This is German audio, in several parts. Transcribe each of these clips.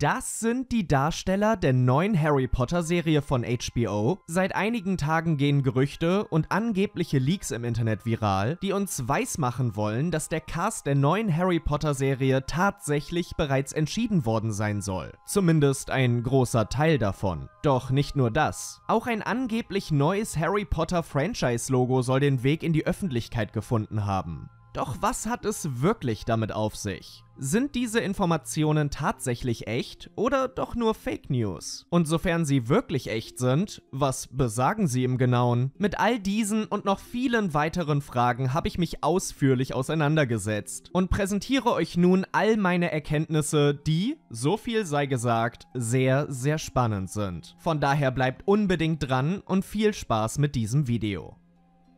Das sind die Darsteller der neuen Harry Potter-Serie von HBO. Seit einigen Tagen gehen Gerüchte und angebliche Leaks im Internet viral, die uns weismachen wollen, dass der Cast der neuen Harry Potter-Serie tatsächlich bereits entschieden worden sein soll. Zumindest ein großer Teil davon. Doch nicht nur das. Auch ein angeblich neues Harry Potter-Franchise-Logo soll den Weg in die Öffentlichkeit gefunden haben. Doch was hat es wirklich damit auf sich? Sind diese Informationen tatsächlich echt oder doch nur Fake News? Und sofern sie wirklich echt sind, was besagen sie im Genauen? Mit all diesen und noch vielen weiteren Fragen habe ich mich ausführlich auseinandergesetzt und präsentiere euch nun all meine Erkenntnisse, die, so viel sei gesagt, sehr, sehr spannend sind. Von daher bleibt unbedingt dran und viel Spaß mit diesem Video.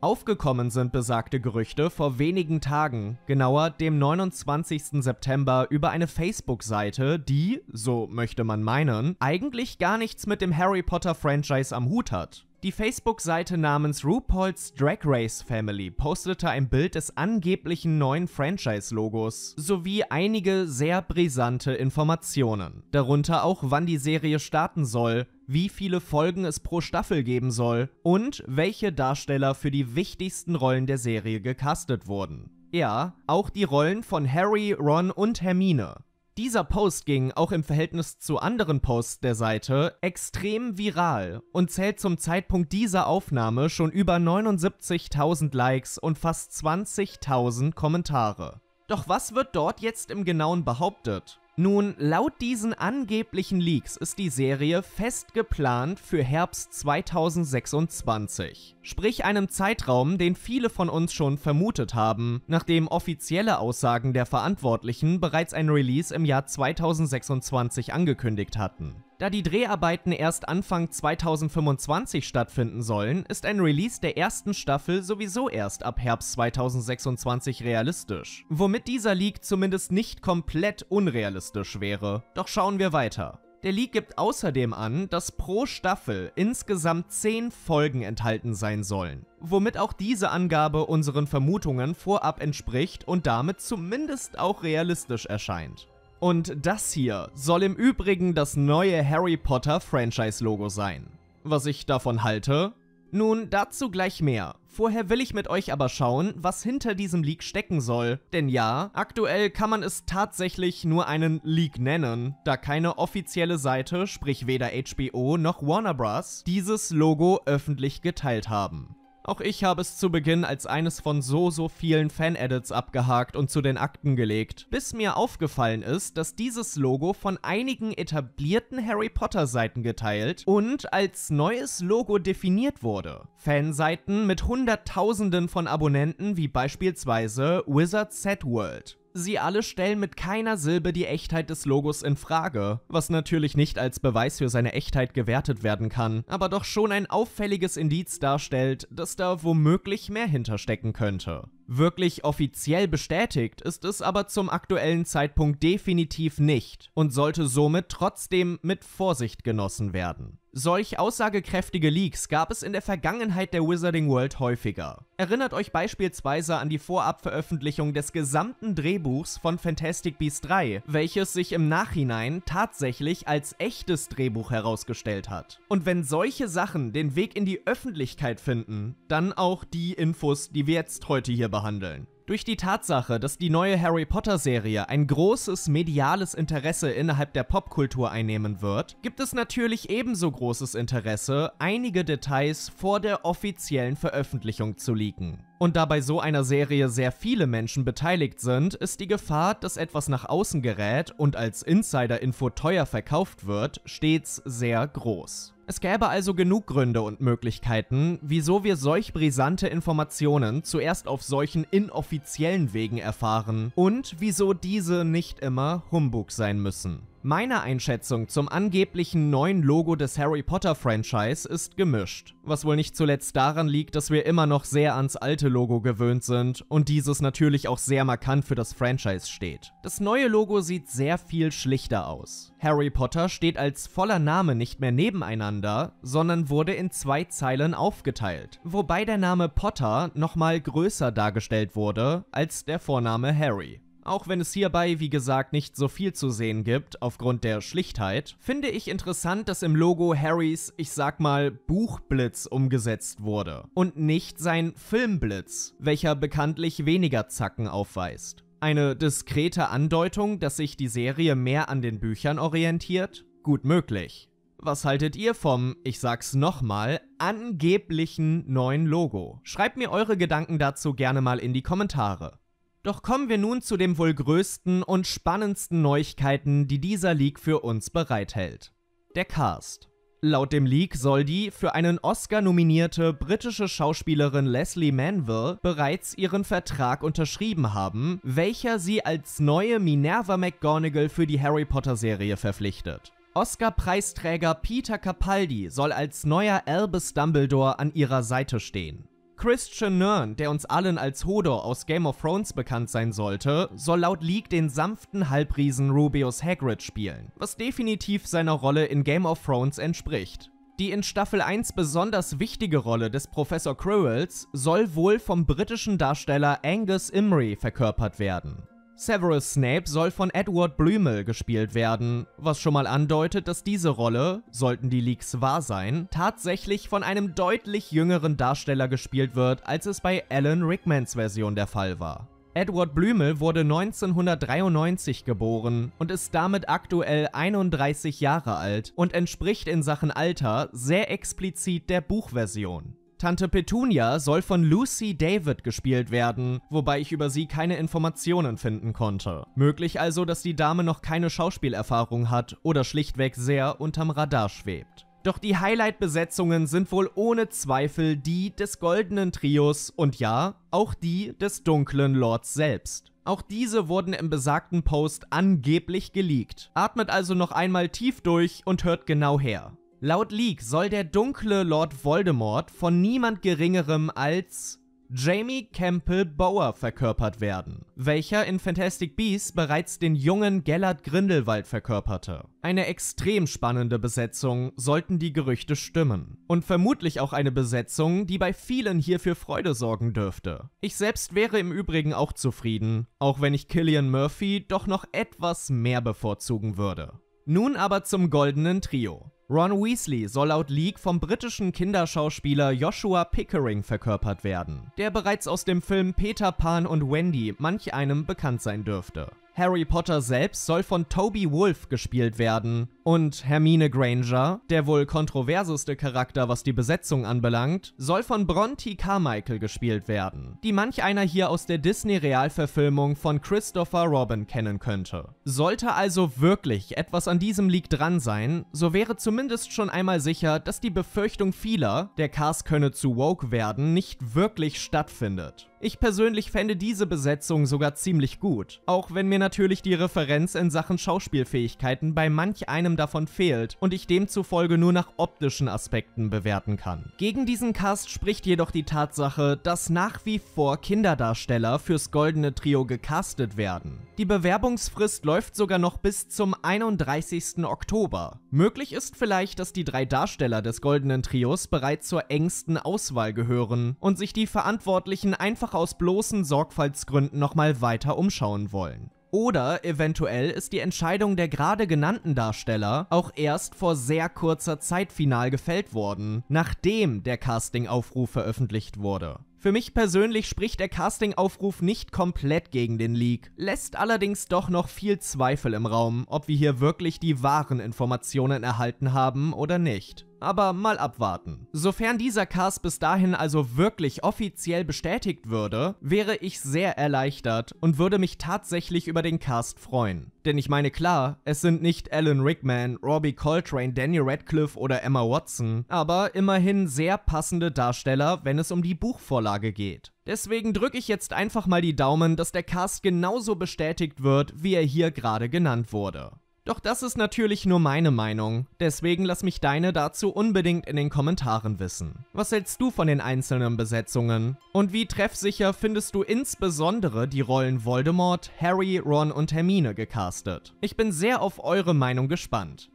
Aufgekommen sind besagte Gerüchte vor wenigen Tagen, genauer dem 29. September über eine Facebook-Seite, die, so möchte man meinen, eigentlich gar nichts mit dem Harry Potter-Franchise am Hut hat. Die Facebook-Seite namens RuPaul's Drag Race Family postete ein Bild des angeblichen neuen Franchise-Logos sowie einige sehr brisante Informationen, darunter auch wann die Serie starten soll, wie viele Folgen es pro Staffel geben soll und welche Darsteller für die wichtigsten Rollen der Serie gecastet wurden. Ja, auch die Rollen von Harry, Ron und Hermine. Dieser Post ging auch im Verhältnis zu anderen Posts der Seite extrem viral und zählt zum Zeitpunkt dieser Aufnahme schon über 79.000 Likes und fast 20.000 Kommentare. Doch was wird dort jetzt im Genauen behauptet? Nun, laut diesen angeblichen Leaks ist die Serie fest geplant für Herbst 2026. Sprich einem Zeitraum, den viele von uns schon vermutet haben, nachdem offizielle Aussagen der Verantwortlichen bereits ein Release im Jahr 2026 angekündigt hatten. Da die Dreharbeiten erst Anfang 2025 stattfinden sollen, ist ein Release der ersten Staffel sowieso erst ab Herbst 2026 realistisch, womit dieser Leak zumindest nicht komplett unrealistisch wäre. Doch schauen wir weiter. Der Leak gibt außerdem an, dass pro Staffel insgesamt 10 Folgen enthalten sein sollen, womit auch diese Angabe unseren Vermutungen vorab entspricht und damit zumindest auch realistisch erscheint. Und das hier soll im Übrigen das neue Harry Potter Franchise-Logo sein. Was ich davon halte? Nun, dazu gleich mehr. Vorher will ich mit euch aber schauen, was hinter diesem Leak stecken soll. Denn ja, aktuell kann man es tatsächlich nur einen Leak nennen, da keine offizielle Seite, sprich weder HBO noch Warner Bros., dieses Logo öffentlich geteilt haben. Auch ich habe es zu Beginn als eines von so so vielen Fan-Edits abgehakt und zu den Akten gelegt, bis mir aufgefallen ist, dass dieses Logo von einigen etablierten Harry Potter Seiten geteilt und als neues Logo definiert wurde. Fanseiten mit hunderttausenden von Abonnenten wie beispielsweise Wizard Set World. Sie alle stellen mit keiner Silbe die Echtheit des Logos in Frage, was natürlich nicht als Beweis für seine Echtheit gewertet werden kann, aber doch schon ein auffälliges Indiz darstellt, dass da womöglich mehr hinterstecken könnte. Wirklich offiziell bestätigt ist es aber zum aktuellen Zeitpunkt definitiv nicht und sollte somit trotzdem mit Vorsicht genossen werden. Solch aussagekräftige Leaks gab es in der Vergangenheit der Wizarding World häufiger. Erinnert euch beispielsweise an die Vorabveröffentlichung des gesamten Drehbuchs von Fantastic Beasts 3, welches sich im Nachhinein tatsächlich als echtes Drehbuch herausgestellt hat. Und wenn solche Sachen den Weg in die Öffentlichkeit finden, dann auch die Infos, die wir jetzt heute hier behandeln. Durch die Tatsache, dass die neue Harry Potter-Serie ein großes mediales Interesse innerhalb der Popkultur einnehmen wird, gibt es natürlich ebenso großes Interesse, einige Details vor der offiziellen Veröffentlichung zu leaken. Und da bei so einer Serie sehr viele Menschen beteiligt sind, ist die Gefahr, dass etwas nach außen gerät und als Insider-Info teuer verkauft wird, stets sehr groß. Es gäbe also genug Gründe und Möglichkeiten, wieso wir solch brisante Informationen zuerst auf solchen inoffiziellen Wegen erfahren und wieso diese nicht immer Humbug sein müssen. Meine Einschätzung zum angeblichen neuen Logo des Harry Potter Franchise ist gemischt, was wohl nicht zuletzt daran liegt, dass wir immer noch sehr ans alte Logo gewöhnt sind und dieses natürlich auch sehr markant für das Franchise steht. Das neue Logo sieht sehr viel schlichter aus. Harry Potter steht als voller Name nicht mehr nebeneinander, sondern wurde in zwei Zeilen aufgeteilt, wobei der Name Potter nochmal größer dargestellt wurde als der Vorname Harry. Auch wenn es hierbei, wie gesagt, nicht so viel zu sehen gibt, aufgrund der Schlichtheit, finde ich interessant, dass im Logo Harrys, ich sag mal, Buchblitz umgesetzt wurde und nicht sein Filmblitz, welcher bekanntlich weniger Zacken aufweist. Eine diskrete Andeutung, dass sich die Serie mehr an den Büchern orientiert? Gut möglich. Was haltet ihr vom, ich sag's nochmal, angeblichen neuen Logo? Schreibt mir eure Gedanken dazu gerne mal in die Kommentare. Doch kommen wir nun zu den wohl größten und spannendsten Neuigkeiten, die dieser Leak für uns bereithält. Der Cast. Laut dem Leak soll die für einen Oscar nominierte britische Schauspielerin Leslie Manville bereits ihren Vertrag unterschrieben haben, welcher sie als neue Minerva McGonagall für die Harry Potter-Serie verpflichtet. Oscar-Preisträger Peter Capaldi soll als neuer Albus Dumbledore an ihrer Seite stehen. Christian Nern, der uns allen als Hodor aus Game of Thrones bekannt sein sollte, soll laut Leak den sanften Halbriesen Rubius Hagrid spielen, was definitiv seiner Rolle in Game of Thrones entspricht. Die in Staffel 1 besonders wichtige Rolle des Professor Quirrells soll wohl vom britischen Darsteller Angus Imrie verkörpert werden. Severus Snape soll von Edward Blümel gespielt werden, was schon mal andeutet, dass diese Rolle, sollten die Leaks wahr sein, tatsächlich von einem deutlich jüngeren Darsteller gespielt wird, als es bei Alan Rickmans Version der Fall war. Edward Blümel wurde 1993 geboren und ist damit aktuell 31 Jahre alt und entspricht in Sachen Alter sehr explizit der Buchversion. Tante Petunia soll von Lucy David gespielt werden, wobei ich über sie keine Informationen finden konnte. Möglich also, dass die Dame noch keine Schauspielerfahrung hat oder schlichtweg sehr unterm Radar schwebt. Doch die Highlight-Besetzungen sind wohl ohne Zweifel die des Goldenen Trios und ja, auch die des Dunklen Lords selbst. Auch diese wurden im besagten Post angeblich geleakt. Atmet also noch einmal tief durch und hört genau her. Laut Leak soll der dunkle Lord Voldemort von niemand geringerem als Jamie Campbell Bower verkörpert werden, welcher in Fantastic Beasts bereits den jungen Gellert Grindelwald verkörperte. Eine extrem spannende Besetzung, sollten die Gerüchte stimmen. Und vermutlich auch eine Besetzung, die bei vielen hier für Freude sorgen dürfte. Ich selbst wäre im Übrigen auch zufrieden, auch wenn ich Killian Murphy doch noch etwas mehr bevorzugen würde. Nun aber zum goldenen Trio. Ron Weasley soll laut Leak vom britischen Kinderschauspieler Joshua Pickering verkörpert werden, der bereits aus dem Film Peter Pan und Wendy manch einem bekannt sein dürfte. Harry Potter selbst soll von Toby Wolf gespielt werden. Und Hermine Granger, der wohl kontroverseste Charakter, was die Besetzung anbelangt, soll von Bronte Carmichael gespielt werden, die manch einer hier aus der Disney-Realverfilmung von Christopher Robin kennen könnte. Sollte also wirklich etwas an diesem Leak dran sein, so wäre zumindest schon einmal sicher, dass die Befürchtung vieler, der Cast könne zu woke werden, nicht wirklich stattfindet. Ich persönlich fände diese Besetzung sogar ziemlich gut, auch wenn mir natürlich die Referenz in Sachen Schauspielfähigkeiten bei manch einem davon fehlt und ich demzufolge nur nach optischen Aspekten bewerten kann. Gegen diesen Cast spricht jedoch die Tatsache, dass nach wie vor Kinderdarsteller fürs Goldene Trio gecastet werden. Die Bewerbungsfrist läuft sogar noch bis zum 31. Oktober. Möglich ist vielleicht, dass die drei Darsteller des Goldenen Trios bereits zur engsten Auswahl gehören und sich die Verantwortlichen einfach aus bloßen Sorgfaltsgründen nochmal weiter umschauen wollen. Oder eventuell ist die Entscheidung der gerade genannten Darsteller auch erst vor sehr kurzer Zeit final gefällt worden, nachdem der Castingaufruf veröffentlicht wurde. Für mich persönlich spricht der Casting-Aufruf nicht komplett gegen den Leak, lässt allerdings doch noch viel Zweifel im Raum, ob wir hier wirklich die wahren Informationen erhalten haben oder nicht aber mal abwarten. Sofern dieser Cast bis dahin also wirklich offiziell bestätigt würde, wäre ich sehr erleichtert und würde mich tatsächlich über den Cast freuen. Denn ich meine klar, es sind nicht Alan Rickman, Robbie Coltrane, Daniel Radcliffe oder Emma Watson, aber immerhin sehr passende Darsteller, wenn es um die Buchvorlage geht. Deswegen drücke ich jetzt einfach mal die Daumen, dass der Cast genauso bestätigt wird, wie er hier gerade genannt wurde. Doch das ist natürlich nur meine Meinung, deswegen lass mich deine dazu unbedingt in den Kommentaren wissen. Was hältst du von den einzelnen Besetzungen? Und wie treffsicher findest du insbesondere die Rollen Voldemort, Harry, Ron und Hermine gecastet? Ich bin sehr auf eure Meinung gespannt.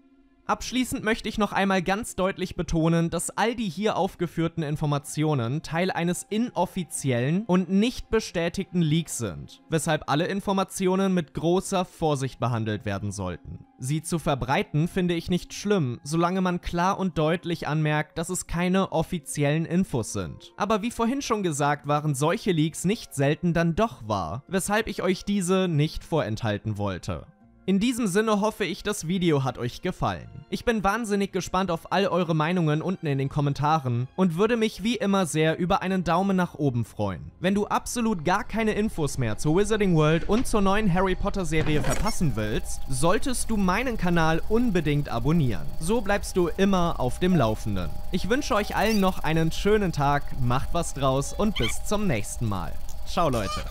Abschließend möchte ich noch einmal ganz deutlich betonen, dass all die hier aufgeführten Informationen Teil eines inoffiziellen und nicht bestätigten Leaks sind, weshalb alle Informationen mit großer Vorsicht behandelt werden sollten. Sie zu verbreiten finde ich nicht schlimm, solange man klar und deutlich anmerkt, dass es keine offiziellen Infos sind. Aber wie vorhin schon gesagt, waren solche Leaks nicht selten dann doch wahr, weshalb ich euch diese nicht vorenthalten wollte. In diesem Sinne hoffe ich, das Video hat euch gefallen. Ich bin wahnsinnig gespannt auf all eure Meinungen unten in den Kommentaren und würde mich wie immer sehr über einen Daumen nach oben freuen. Wenn du absolut gar keine Infos mehr zu Wizarding World und zur neuen Harry Potter Serie verpassen willst, solltest du meinen Kanal unbedingt abonnieren. So bleibst du immer auf dem Laufenden. Ich wünsche euch allen noch einen schönen Tag, macht was draus und bis zum nächsten Mal. Ciao Leute.